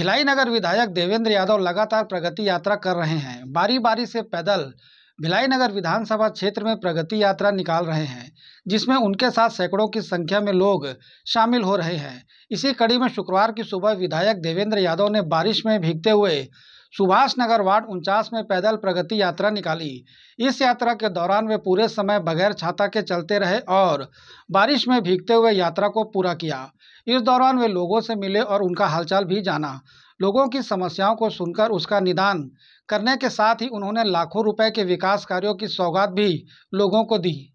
भिलाई नगर विधायक देवेंद्र यादव लगातार प्रगति यात्रा कर रहे हैं बारी बारी से पैदल भिलाई नगर विधानसभा क्षेत्र में प्रगति यात्रा निकाल रहे हैं जिसमें उनके साथ सैकड़ों की संख्या में लोग शामिल हो रहे हैं इसी कड़ी में शुक्रवार की सुबह विधायक देवेंद्र यादव ने बारिश में भीगते हुए सुभाष नगर वार्ड उनचास में पैदल प्रगति यात्रा निकाली इस यात्रा के दौरान वे पूरे समय बगैर छाता के चलते रहे और बारिश में भीगते हुए यात्रा को पूरा किया इस दौरान वे लोगों से मिले और उनका हालचाल भी जाना लोगों की समस्याओं को सुनकर उसका निदान करने के साथ ही उन्होंने लाखों रुपए के विकास कार्यों की सौगात भी लोगों को दी